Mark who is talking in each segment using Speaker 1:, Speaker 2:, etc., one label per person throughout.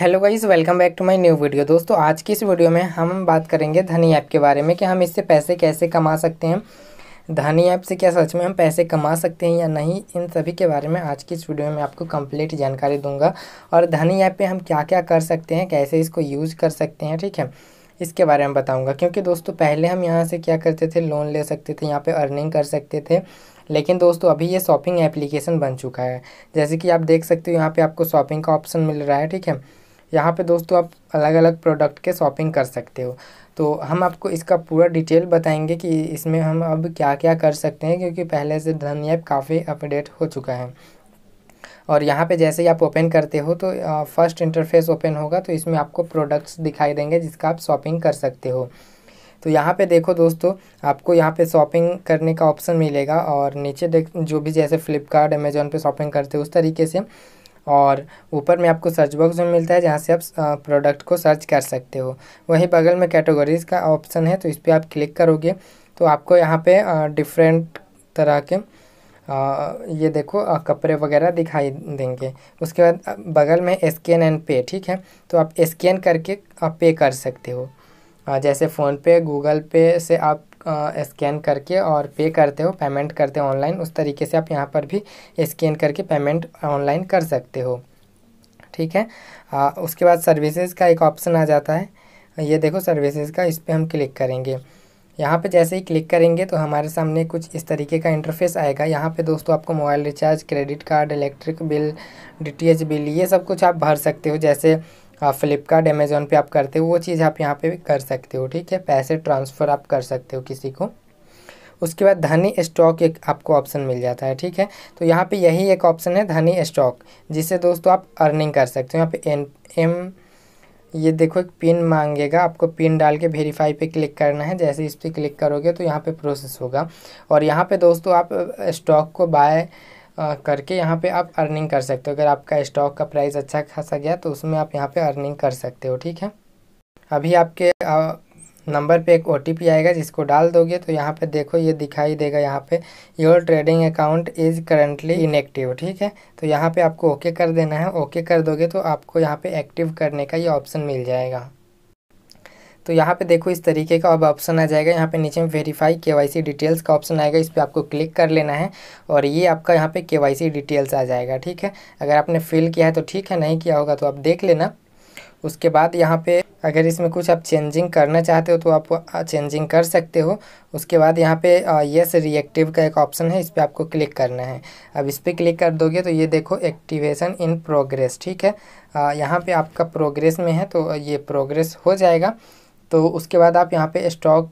Speaker 1: hello guys welcome back to my new video दोस्तों आज की इस वीडियो में हम बात करेंगे धनी ऐप के बारे में कि हम इससे पैसे कैसे कमा सकते हैं धनी ऐप से क्या सच में हम पैसे कमा सकते हैं या नहीं इन सभी के बारे में आज की इस वीडियो में आपको कंप्लीट जानकारी दूंगा और धनी ऐप पे हम क्या क्या कर सकते हैं कैसे इसको यूज़ कर सकते हैं ठीक है इसके बारे में बताऊँगा क्योंकि दोस्तों पहले हम यहाँ से क्या करते थे लोन ले सकते थे यहाँ पर अर्निंग कर सकते थे लेकिन दोस्तों अभी ये शॉपिंग एप्लीकेशन बन चुका है जैसे कि आप देख सकते हो यहाँ पर आपको शॉपिंग का ऑप्शन मिल रहा है ठीक है यहाँ पे दोस्तों आप अलग अलग प्रोडक्ट के शॉपिंग कर सकते हो तो हम आपको इसका पूरा डिटेल बताएंगे कि इसमें हम अब क्या क्या कर सकते हैं क्योंकि पहले से धन ऐप काफ़ी अपडेट हो चुका है और यहाँ पे जैसे ही आप ओपन करते हो तो फर्स्ट इंटरफेस ओपन होगा तो इसमें आपको प्रोडक्ट्स दिखाई देंगे जिसका आप शॉपिंग कर सकते हो तो यहाँ पे देखो दोस्तों आपको यहाँ पे शॉपिंग करने का ऑप्शन मिलेगा और नीचे देख जो भी जैसे फ्लिपकार्ट अमेज़ोन पे शॉपिंग करते हो उस तरीके से और ऊपर में आपको सर्च बॉक्स में मिलता है जहाँ से आप प्रोडक्ट को सर्च कर सकते हो वहीं बगल में कैटेगरीज का ऑप्शन है तो इस पर आप क्लिक करोगे तो आपको यहाँ पे डिफरेंट तरह के आ, ये देखो कपड़े वगैरह दिखाई देंगे उसके बाद बगल में स्कैन एंड पे ठीक है तो आप स्कैन करके पे कर सकते हो आ, जैसे फ़ोनपे गूगल पे से आप स्कैन करके और पे करते हो पेमेंट करते हो ऑनलाइन उस तरीके से आप यहाँ पर भी स्कैन करके पेमेंट ऑनलाइन कर सकते हो ठीक है आ, उसके बाद सर्विसेज का एक ऑप्शन आ जाता है ये देखो सर्विसेज का इस पर हम क्लिक करेंगे यहाँ पे जैसे ही क्लिक करेंगे तो हमारे सामने कुछ इस तरीके का इंटरफेस आएगा यहाँ पे दोस्तों आपको mobile recharge credit card electric bill DTH bill ये सब कुछ आप भर सकते हो जैसे आप फ्लिपकार्ट अमेज़ोन पे आप करते हो वो चीज़ आप यहाँ पे भी कर सकते हो ठीक है पैसे ट्रांसफ़र आप कर सकते हो किसी को उसके बाद धनी स्टॉक एक आपको ऑप्शन मिल जाता है ठीक है तो यहाँ पे यही एक ऑप्शन है धनी स्टॉक जिससे दोस्तों आप अर्निंग कर सकते हो यहाँ पे एन एम ये देखो एक पिन मांगेगा आपको पिन डाल के वेरीफाई पे क्लिक करना है जैसे इस पर क्लिक करोगे तो यहाँ पे प्रोसेस होगा और यहाँ पे दोस्तों आप स्टॉक को बाय करके यहाँ पे आप अर्निंग कर सकते हो अगर आपका स्टॉक का प्राइस अच्छा खासा गया तो उसमें आप यहाँ पे अर्निंग कर सकते हो ठीक है अभी आपके नंबर पे एक ओ आएगा जिसको डाल दोगे तो यहाँ पे देखो ये दिखाई देगा यहाँ पे your trading account is currently inactive ठीक है तो यहाँ पे आपको ओके कर देना है ओके कर दोगे तो आपको यहाँ पे एक्टिव करने का ये ऑप्शन मिल जाएगा तो यहाँ पे देखो इस तरीके का अब ऑप्शन आ जाएगा यहाँ पे नीचे में वेरीफाई केवाईसी डिटेल्स का ऑप्शन आएगा इस पर आपको क्लिक कर लेना है और ये आपका यहाँ पे केवाईसी डिटेल्स आ जाएगा ठीक है अगर आपने फिल किया है तो ठीक है नहीं किया होगा तो आप देख लेना उसके बाद यहाँ पे अगर इसमें कुछ आप चेंजिंग करना चाहते हो तो आप चेंजिंग कर सकते हो उसके बाद यहाँ पे यस रिएक्टिव का एक ऑप्शन है इस पर आपको क्लिक करना है अब इस पर क्लिक कर दोगे तो ये देखो एक्टिवेशन इन प्रोग्रेस ठीक है यहाँ पे आपका प्रोग्रेस में है तो ये प्रोग्रेस हो जाएगा तो उसके बाद आप यहाँ पे स्टॉक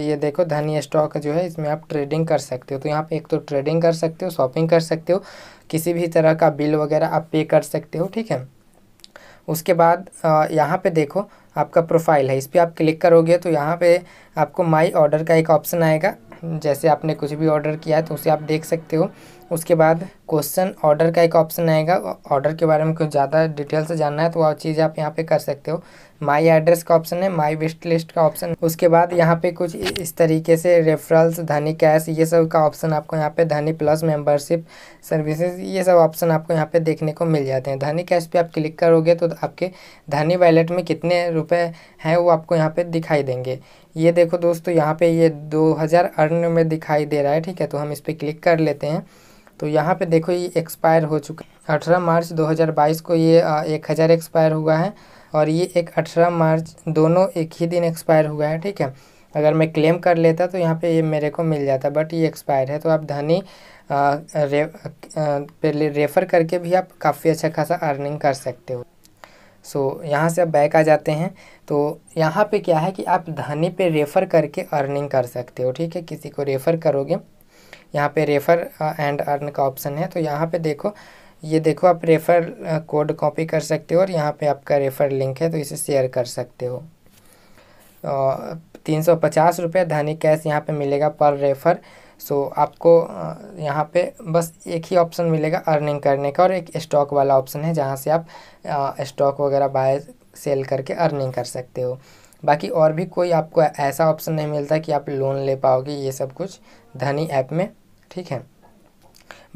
Speaker 1: ये देखो धनी स्टॉक जो है इसमें आप ट्रेडिंग कर सकते हो तो यहाँ पे एक तो ट्रेडिंग कर सकते हो शॉपिंग कर सकते हो किसी भी तरह का बिल वगैरह आप पे कर सकते हो ठीक है उसके बाद यहाँ पे देखो आपका प्रोफाइल है इस पर आप क्लिक करोगे तो यहाँ पे आपको माई ऑर्डर का एक ऑप्शन आएगा जैसे आपने कुछ भी ऑर्डर किया है तो उसे आप देख सकते हो उसके बाद क्वेश्चन ऑर्डर का एक ऑप्शन आएगा ऑर्डर के बारे में कुछ ज़्यादा डिटेल से जानना है तो वह चीज़ आप यहाँ पे कर सकते हो माय एड्रेस का ऑप्शन है माय विस्ट लिस्ट का ऑप्शन उसके बाद यहाँ पे कुछ इस तरीके से रेफरल्स धनी कैश ये सब का ऑप्शन आपको यहाँ पे धनी प्लस मेंबरशिप सर्विसेज ये सब ऑप्शन आपको यहाँ पे देखने को मिल जाते हैं धनी कैश पे आप क्लिक करोगे तो आपके धनी वैलेट में कितने रुपए हैं वो आपको यहाँ पर दिखाई देंगे ये देखो दोस्तों यहाँ पर ये दो हज़ार अर्न में दिखाई दे रहा है ठीक है तो हम इस पर क्लिक कर लेते हैं तो यहाँ पे देखो ये एक्सपायर हो चुका है अठारह मार्च 2022 को ये एक हज़ार एक्सपायर हुआ है और ये एक अठारह मार्च दोनों एक ही दिन एक्सपायर हुआ है ठीक है अगर मैं क्लेम कर लेता तो यहाँ पे ये मेरे को मिल जाता बट ये एक्सपायर है तो आप धनी रे, रे, रेफर करके भी आप काफ़ी अच्छा खासा अर्निंग कर सकते हो सो so, यहाँ से आप बैक आ जाते हैं तो यहाँ पे क्या है कि आप धनी पे रेफ़र करके अर्निंग कर सकते हो ठीक है किसी को रेफ़र करोगे यहाँ पे रेफ़र एंड अर्न का ऑप्शन है तो यहाँ पे देखो ये देखो आप रेफ़र कोड कॉपी कर सकते हो और यहाँ पे आपका रेफ़र लिंक है तो इसे शेयर कर सकते हो तीन सौ पचास रुपये धनी कैश यहाँ पे मिलेगा पर रेफ़र सो आपको uh, यहाँ पे बस एक ही ऑप्शन मिलेगा अर्निंग करने का और एक स्टॉक वाला ऑप्शन है जहाँ से आप स्टॉक uh, वगैरह बाय सेल करके अर्निंग कर सकते हो बाकी और भी कोई आपको ऐसा ऑप्शन नहीं मिलता कि आप लोन ले पाओगे ये सब कुछ धनी ऐप में ठीक है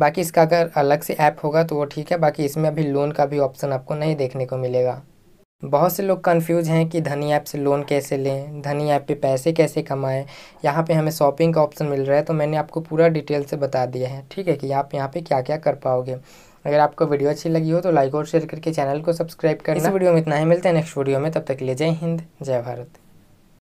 Speaker 1: बाकी इसका अगर अलग से ऐप होगा तो वो ठीक है बाकी इसमें अभी लोन का भी ऑप्शन आपको नहीं देखने को मिलेगा बहुत से लोग कंफ्यूज हैं कि धनी ऐप से लोन कैसे लें धनी ऐप पे पैसे कैसे कमाएं यहाँ पे हमें शॉपिंग का ऑप्शन मिल रहा है तो मैंने आपको पूरा डिटेल से बता दिया है ठीक है कि आप यहाँ पे क्या क्या कर पाओगे अगर आपको वीडियो अच्छी लगी हो तो लाइक और शेयर करके चैनल को सब्सक्राइब करना इस वीडियो में इतना ही मिलता है नेक्स्ट वीडियो में तब तक के लिए जय हिंद जय भारत